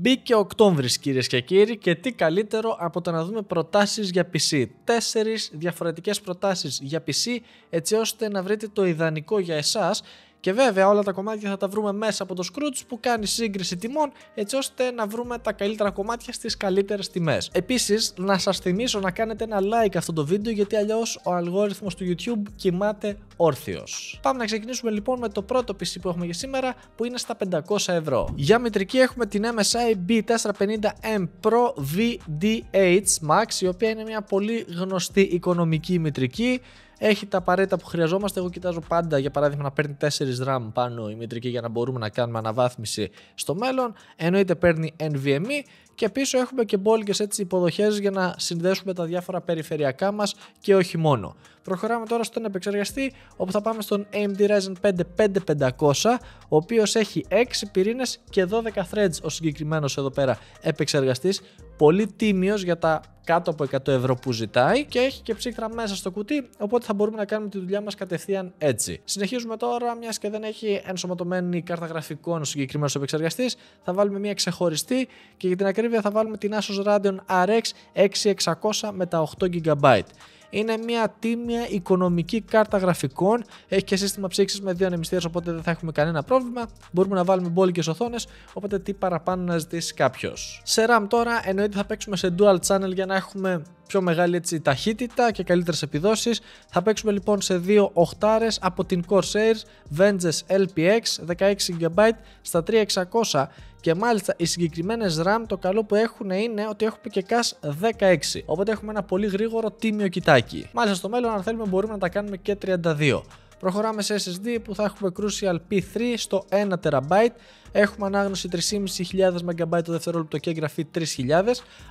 Μπήκε ο Οκτώβρης, κυρίες και κύριοι, και τι καλύτερο από το να δούμε προτάσεις για PC. Τέσσερις διαφορετικές προτάσεις για PC, έτσι ώστε να βρείτε το ιδανικό για εσάς. Και βέβαια όλα τα κομμάτια θα τα βρούμε μέσα από το Scrooge που κάνει σύγκριση τιμών έτσι ώστε να βρούμε τα καλύτερα κομμάτια στις καλύτερες τιμές. Επίσης, να σας θυμίσω να κάνετε ένα like αυτό το βίντεο γιατί αλλιώς ο αλγόριθμος του YouTube κοιμάται όρθιος. Πάμε να ξεκινήσουμε λοιπόν με το πρώτο PC που έχουμε για σήμερα που είναι στα 500 ευρώ. Για μητρική έχουμε την MSI B450M Pro VDH Max η οποία είναι μια πολύ γνωστή οικονομική μητρική έχει τα απαραίτητα που χρειαζόμαστε. Εγώ κοιτάζω πάντα για παράδειγμα να παίρνει 4 RAM πάνω η μητρική για να μπορούμε να κάνουμε αναβάθμιση στο μέλλον. Εννοείται παίρνει NVMe και πίσω έχουμε και μπόλικες έτσι υποδοχές για να συνδέσουμε τα διάφορα περιφερειακά μας και όχι μόνο. Προχωράμε τώρα στον επεξεργαστή όπου θα πάμε στον AMD Ryzen 5 5500, ο οποίος έχει 6 πυρήνες και 12 threads ο συγκεκριμένος εδώ πέρα επεξεργαστής, πολύ τίμιος για τα κάτω από 100 ευρώ που ζητάει και έχει και ψύχτρα μέσα στο κουτί, οπότε θα μπορούμε να κάνουμε τη δουλειά μας κατευθείαν έτσι. Συνεχίζουμε τώρα, μιας και δεν έχει ενσωματωμένη κάρτα γραφικών ο συγκεκριμένος επεξεργαστής, θα βάλουμε μια ξεχωριστή και για την ακρίβεια θα βάλουμε την Asus Radeon RX 6600 με τα 8 GB είναι μια τίμια οικονομική κάρτα γραφικών. Έχει και σύστημα ψήξης με δύο ανεμιστήρε, οπότε δεν θα έχουμε κανένα πρόβλημα. Μπορούμε να βάλουμε μπόλικες οθόνες, οπότε τι παραπάνω να ζητήσει κάποιος. Σε RAM τώρα εννοείται θα παίξουμε σε dual channel για να έχουμε πιο μεγάλη έτσι, ταχύτητα και καλύτερες επιδόσεις. Θα παίξουμε λοιπόν σε δύο οχτάρες από την Corsair Vengeance LPX 16GB στα 3600 και μάλιστα οι συγκεκριμένες RAM το καλό που έχουν είναι ότι έχουμε και CAS 16. Οπότε έχουμε ένα πολύ γρήγορο τίμιο κοιτάκι. Μάλιστα στο μέλλον, αν θέλουμε, μπορούμε να τα κάνουμε και 32. Προχωράμε σε SSD που θα έχουμε Crucial P3 στο 1TB. Έχουμε ανάγνωση 3.500 MB το δευτερόλεπτο και εγγραφή 3.000.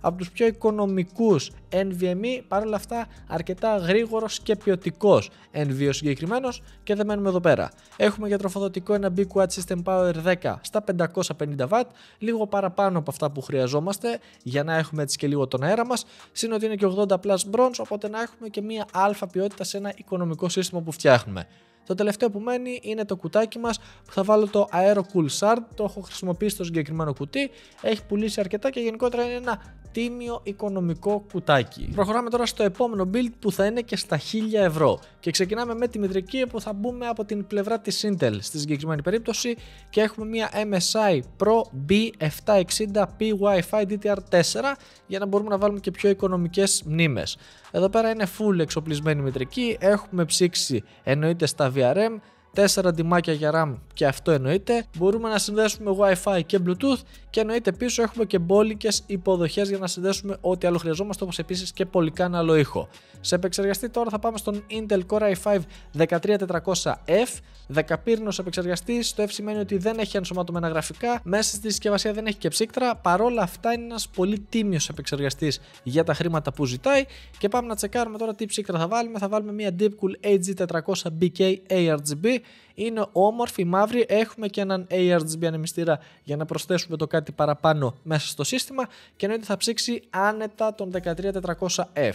Από τους πιο οικονομικούς NVMe, παρόλα αυτά αρκετά γρήγορος και ποιοτικός NVO συγκεκριμένος και δεν μένουμε εδώ πέρα. Έχουμε για τροφοδοτικό ένα BQH System Power 10 στα 550W, λίγο παραπάνω από αυτά που χρειαζόμαστε για να έχουμε έτσι και λίγο τον αέρα μας. είναι και 80 Plus Bronze, οπότε να έχουμε και μία αλφα ποιότητα σε ένα οικονομικό σύστημα που φτιάχνουμε. Το τελευταίο που μένει είναι το κουτάκι μας που θα βάλω το Aero Cool Shard. Το έχω χρησιμοποιήσει στο συγκεκριμένο κουτί, έχει πουλήσει αρκετά και γενικότερα είναι ένα τίμιο οικονομικό κουτάκι. Προχωράμε τώρα στο επόμενο build που θα είναι και στα 1000 ευρώ. Και ξεκινάμε με τη μητρική που θα μπούμε από την πλευρά της Intel στη συγκεκριμένη περίπτωση και έχουμε μια MSI Pro B760 wi fi DDR4 για να μπορούμε να βάλουμε και πιο οικονομικές μνήμες. Εδώ πέρα είναι full εξοπλισμένη μητρική, έχουμε ψήξει εννοείται στα VRM, 4 ντιμάκια για RAM και αυτό εννοείται. Μπορούμε να συνδέσουμε Wi-Fi και Bluetooth και εννοείται πίσω έχουμε και μπόλικες υποδοχές για να συνδέσουμε ό,τι άλλο χρειαζόμαστε, όπως επίσης και πολυκάναλο ήχο. Σε επεξεργαστή τώρα θα πάμε στον Intel Core i5 13400F. Δεκαπύρνο επεξεργαστής. Το F σημαίνει ότι δεν έχει ενσωματωμένα γραφικά. Μέσα στη συσκευασία δεν έχει και ψύκτρα. Παρόλα αυτά είναι ένας πολύ τίμιος επεξεργαστής για τα χρήματα που ζητάει. Και πάμε να τσεκάρουμε τώρα τι ψύκτρα θα βάλουμε. Θα βάλουμε μια Deepcool AG400BK ARGB είναι όμορφη, μαύρη. Έχουμε και έναν ARGB ανεμιστήρα για να προσθέσουμε το κάτι παραπάνω μέσα στο σύστημα και εννοείται θα ψήξει άνετα τον 13400F.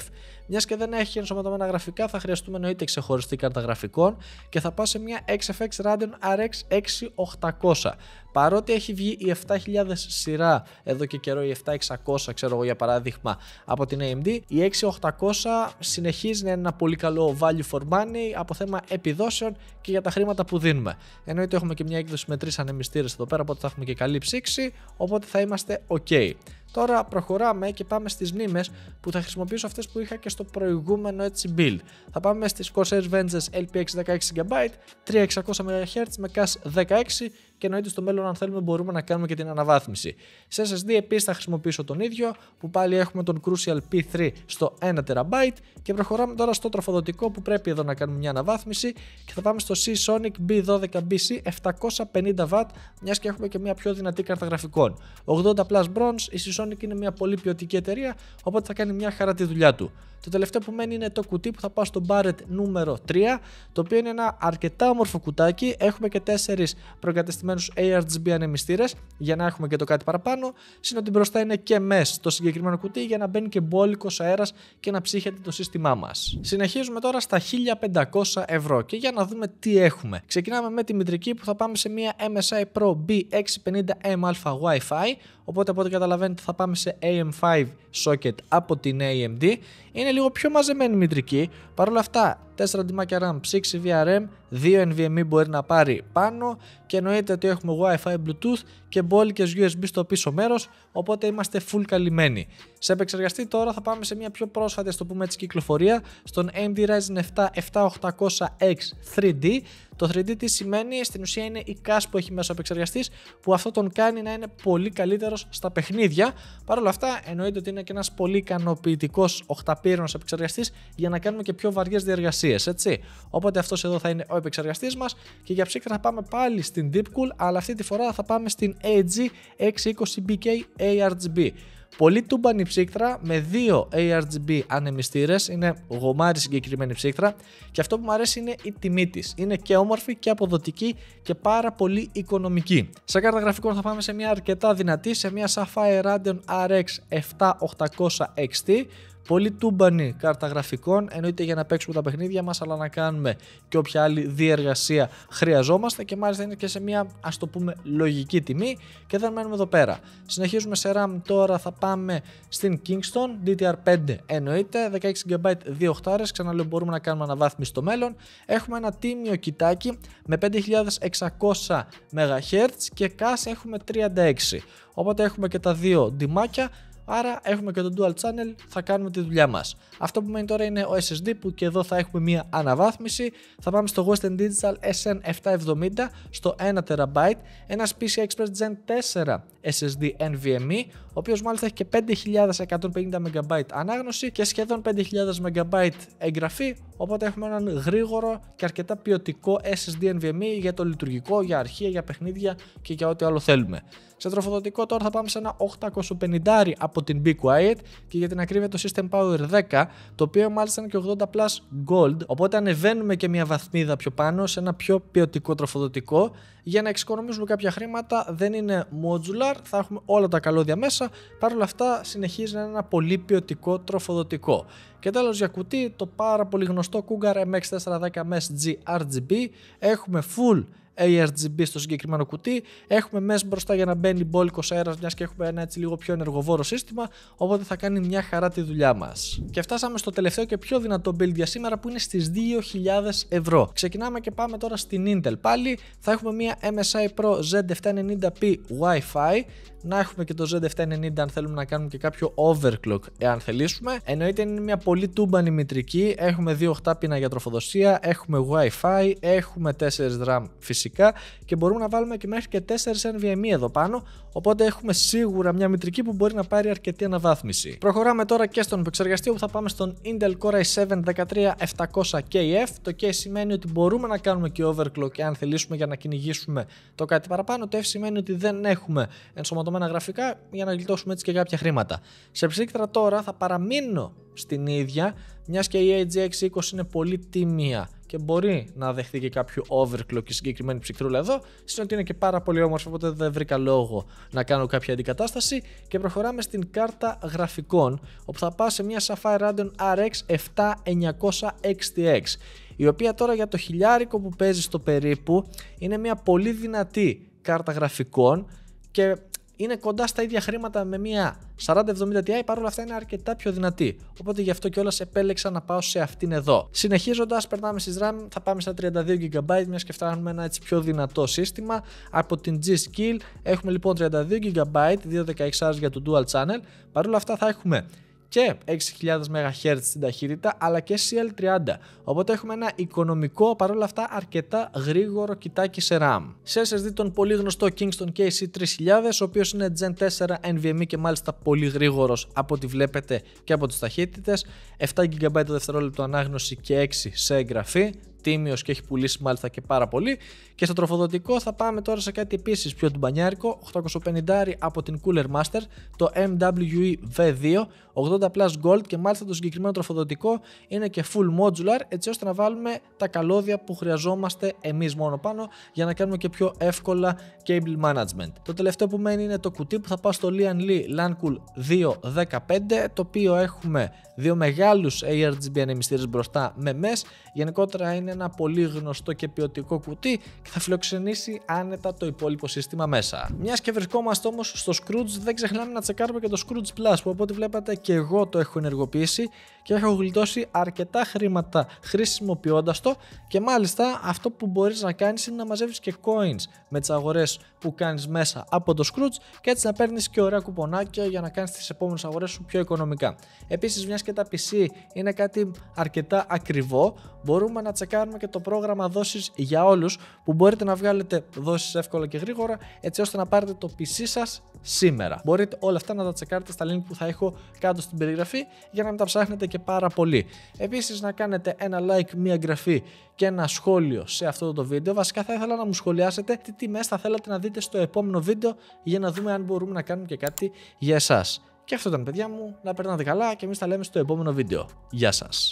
Μιας και δεν έχει ενσωματωμένα γραφικά, θα χρειαστούμε εννοείται ξεχωριστή κάρτα γραφικών και θα πά σε μια XFX Radeon RX 6800. Παρότι έχει βγει η 7000 σειρά εδώ και καιρό, η 7600 ξέρω εγώ για παράδειγμα από την AMD, η 6800 συνεχίζει να είναι ένα πολύ καλό value for money από θέμα επιδόσεων και για τα χρήματα που δίνουμε. Εννοείται έχουμε και μια έκδοση με τρεις ανεμιστήρες εδώ πέρα, οπότε θα έχουμε και καλή ψήξη, οπότε θα είμαστε ok. Τώρα προχωράμε και πάμε στις μνήμες που θα χρησιμοποιήσω αυτές που είχα και στο προηγούμενο έτσι build. Θα πάμε στις Corsair Vengeance LPX 16GB, 3600 MHz με CAS 16 και εννοείται στο μέλλον, αν θέλουμε, μπορούμε να κάνουμε και την αναβάθμιση. Σε SSD επίσης θα χρησιμοποιήσω τον ίδιο, που πάλι έχουμε τον Crucial P3 στο 1TB και προχωράμε τώρα στο τροφοδοτικό που πρέπει εδώ να κάνουμε μια αναβάθμιση και θα πάμε στο Seasonic B12BC 750W, μιας και έχουμε και μια πιο δυνατή κάρτα γραφικών. 80 Plus Bronze, η Seasonic είναι μια πολύ ποιοτική εταιρεία, οπότε θα κάνει μια χαρά τη δουλειά του. Το τελευταίο που μένει είναι το κουτί που θα πάω στο Barrett νούμερο 3, το οποίο είναι ένα αρκετά όμορφο κουτάκι. Έχουμε και 4 προκατεστημένε συγκεκριμένου ARGB ανεμιστήρες για να έχουμε και το κάτι παραπάνω. Συν μπροστά είναι και MES το συγκεκριμένο κουτί για να μπαίνει και μπόλικος αέρας και να ψύχεται το σύστημά μας. Συνεχίζουμε τώρα στα 1500 ευρώ και για να δούμε τι έχουμε. Ξεκινάμε με τη μητρική που θα πάμε σε μια MSI Pro B650M Wi-Fi. Οπότε από ό,τι καταλαβαίνετε θα πάμε σε AM5 socket από την AMD. Είναι λίγο πιο μαζεμένη μητρική. Παρ' όλα αυτά 4 αντιμάκια RAM, 6 VRM, 2 NVMe μπορεί να πάρει πάνω και εννοείται ότι έχουμε Wi-Fi, Bluetooth και μπόλικες USB στο πίσω μέρος, οπότε είμαστε full καλυμμένοι. Σε επεξεργαστή τώρα θα πάμε σε μια πιο πρόσφατη, ας το πούμε έτσι, κυκλοφορία, στον AMD Ryzen 7 7800X 3D, το 3D τι σημαίνει, στην ουσία είναι η CAS που έχει μέσα ο επεξεργαστής, που αυτό τον κάνει να είναι πολύ καλύτερος στα παιχνίδια. Παρ' όλα αυτά, εννοείται ότι είναι και ένας πολύ ικανοποιητικός οχταπύρινος επεξεργαστής για να κάνουμε και πιο βαριές διεργασίες, έτσι. Οπότε αυτός εδώ θα είναι ο επεξεργαστής μας και για ψύκτρα θα πάμε πάλι στην Deepcool, αλλά αυτή τη φορά θα πάμε στην AG620BK ARGB. Πολύ τούμπανη ψύκτρα με δύο ARGB ανεμιστήρες. Είναι γομάρι συγκεκριμένη ψύκτρα. Και αυτό που μου αρέσει είναι η τιμή της. Είναι και όμορφη και αποδοτική και πάρα πολύ οικονομική. Σε κάρτα γραφικών θα πάμε σε μια αρκετά δυνατή, σε μια Sapphire Radeon RX 7800 XT πολύ τούμπανη κάρτα γραφικών, εννοείται για να παίξουμε τα παιχνίδια μας αλλά να κάνουμε και όποια άλλη διεργασία χρειαζόμαστε και μάλιστα είναι και σε μια ας το πούμε λογική τιμή. Και δεν μένουμε εδώ πέρα. Συνεχίζουμε σε RAM τώρα, θα πάμε στην Kingston dtr 5 εννοείται, 16 GB 2 οχτάρες, ξαναλέω μπορούμε να κάνουμε αναβάθμιση στο μέλλον. Έχουμε ένα τίμιο κοιτάκι με 5600 MHz και CAS έχουμε 36. Οπότε έχουμε και τα δύο ντυμάκια Άρα έχουμε και το dual channel, θα κάνουμε τη δουλειά μας. Αυτό που μένει τώρα είναι ο SSD που και εδώ θα έχουμε μια αναβάθμιση. Θα πάμε στο Western Digital SN770 στο 1TB, ένας PCI Express Gen 4 SSD NVMe, ο οποίος μάλιστα έχει και 5.150 MB ανάγνωση και σχεδόν 5.000 MB εγγραφή. Οπότε έχουμε έναν γρήγορο και αρκετά ποιοτικό SSD NVMe για το λειτουργικό, για αρχεία, για παιχνίδια και για ό,τι άλλο θέλουμε. Σε τροφοδοτικό τώρα θα πάμε σε ένα 850 από την Be Quiet και για την ακρίβεια το System Power 10, το οποίο μάλιστα είναι και 80 Plus Gold. Οπότε ανεβαίνουμε και μια βαθμίδα πιο πάνω σε ένα πιο ποιοτικό τροφοδοτικό. Για να εξοικονομήσουμε κάποια χρήματα, δεν είναι modular, θα έχουμε όλα τα καλώδια μέσα μέσα. Παρ' όλα αυτά συνεχίζει να είναι ένα πολύ ποιοτικό τροφοδοτικό. Και τέλος για κουτί το πάρα πολύ γνωστό Cougar MX410 MSG RGB. Έχουμε full ARGB στο συγκεκριμένο κουτί. Έχουμε μέσα μπροστά για να μπαίνει μπόλικος αέρας, μιας και έχουμε ένα έτσι λίγο πιο ενεργοβόρο σύστημα. Οπότε θα κάνει μια χαρά τη δουλειά μας. Και φτάσαμε στο τελευταίο και πιο δυνατό build για σήμερα που είναι στις 2.000 ευρώ. Ξεκινάμε και πάμε τώρα στην Intel πάλι. Θα έχουμε μια MSI Pro Z790p Wi-Fi να έχουμε και το Z790 αν θέλουμε να κάνουμε και κάποιο overclock εάν θελήσουμε. Εννοείται είναι μια πολύ τούμπανη μητρική, έχουμε 2 πίνα για τροφοδοσία, έχουμε Wi-Fi, έχουμε 4 RAM φυσικά και μπορούμε να βάλουμε και μέχρι και 4 NVMe εδώ πάνω, οπότε έχουμε σίγουρα μια μητρική που μπορεί να πάρει αρκετή αναβάθμιση. Προχωράμε τώρα και στον επεξεργαστή όπου θα πάμε στον Intel Core i7 13700KF. Το K σημαίνει ότι μπορούμε να κάνουμε και overclock εάν θελήσουμε για να κυνηγήσουμε το κάτι παραπάνω. Το F σημαίνει ότι δεν έχουμε ενσωματωμένο γραφικά για να γλιτώσουμε έτσι και κάποια χρήματα. Σε ψύκτρα τώρα θα παραμείνω στην ίδια, Μιας και η AGX20 είναι πολύ τίμια και μπορεί να δεχθεί και κάποιο overclock και συγκεκριμένη ψυχρούλα εδώ, στην ότι είναι και πάρα πολύ όμορφη, οπότε δεν βρήκα λόγο να κάνω κάποια αντικατάσταση και προχωράμε στην κάρτα γραφικών, όπου θα πάω σε μια Sapphire Radeon RX 7900 XTX η οποία τώρα για το χιλιάρικο που παίζει στο περίπου είναι μια πολύ δυνατή κάρτα γραφικών και είναι κοντά στα ίδια χρήματα με μια 4070 Ti, παρόλα αυτά είναι αρκετά πιο δυνατή. Οπότε γι' αυτό κιόλας επέλεξα να πάω σε αυτήν εδώ. Συνεχίζοντας, περνάμε στις RAM, θα πάμε στα 32 GB, μιας και φτάνουμε ένα έτσι πιο δυνατό σύστημα. Από την G Skill έχουμε λοιπόν 32 GB, 216 για το Dual Channel. Παρ' όλα αυτά θα έχουμε και 6.000 MHz στην ταχύτητα αλλά και CL30. Οπότε έχουμε ένα οικονομικό παρόλα αυτά αρκετά γρήγορο κοιτάκι σε RAM. Σε SSD τον πολύ γνωστό Kingston KC3000 ο οποίος είναι Gen 4 NVMe και μάλιστα πολύ γρήγορος από ό,τι βλέπετε και από τις ταχύτητες. 7 GB δευτερόλεπτο ανάγνωση και 6 σε εγγραφή τίμιος και έχει πουλήσει μάλιστα και πάρα πολύ. Και στο τροφοδοτικό θα πάμε τώρα σε κάτι επίσης πιο τουμπανιάρικο, 850 από την Cooler Master, το MWE V2, 80 Plus Gold και μάλιστα το συγκεκριμένο τροφοδοτικό είναι και full modular, έτσι ώστε να βάλουμε τα καλώδια που χρειαζόμαστε εμείς μόνο πάνω για να κάνουμε και πιο εύκολα cable management. Το τελευταίο που μένει είναι το κουτί που θα πάω στο Lian Lee Lancool 215, το οποίο έχουμε δύο μεγάλους ARGB ανεμιστήρε μπροστά με MES. Γενικότερα είναι είναι ένα πολύ γνωστό και ποιοτικό κουτί και θα φιλοξενήσει άνετα το υπόλοιπο σύστημα μέσα. Μιας και βρισκόμαστε όμως στο Scrooge, δεν ξεχνάμε να τσεκάρουμε και το Scrooge Plus που από ό,τι βλέπατε και εγώ το έχω ενεργοποιήσει και έχω γλιτώσει αρκετά χρήματα χρησιμοποιώντας το και μάλιστα αυτό που μπορείς να κάνεις είναι να μαζεύεις και coins με τις αγορές που κάνεις μέσα από το Scrooge και έτσι να παίρνεις και ωραία κουπονάκια για να κάνεις τις επόμενες αγορές σου πιο οικονομικά. Επίσης, μιας και τα PC είναι κάτι αρκετά ακριβό, μπορούμε να τσεκάρουμε κάνουμε και το πρόγραμμα δόσεις για όλους που μπορείτε να βγάλετε δόσεις εύκολα και γρήγορα έτσι ώστε να πάρετε το PC σας σήμερα. Μπορείτε όλα αυτά να τα τσεκάρετε στα link που θα έχω κάτω στην περιγραφή για να μην τα ψάχνετε και πάρα πολύ. Επίσης να κάνετε ένα like, μια εγγραφή και ένα σχόλιο σε αυτό το βίντεο. Βασικά θα ήθελα να μου σχολιάσετε τι τιμές θα θέλατε να δείτε στο επόμενο βίντεο για να δούμε αν μπορούμε να κάνουμε και κάτι για εσάς. Και αυτό ήταν παιδιά μου, να περνάτε καλά και εμείς τα λέμε στο επόμενο βίντεο. Γεια σας!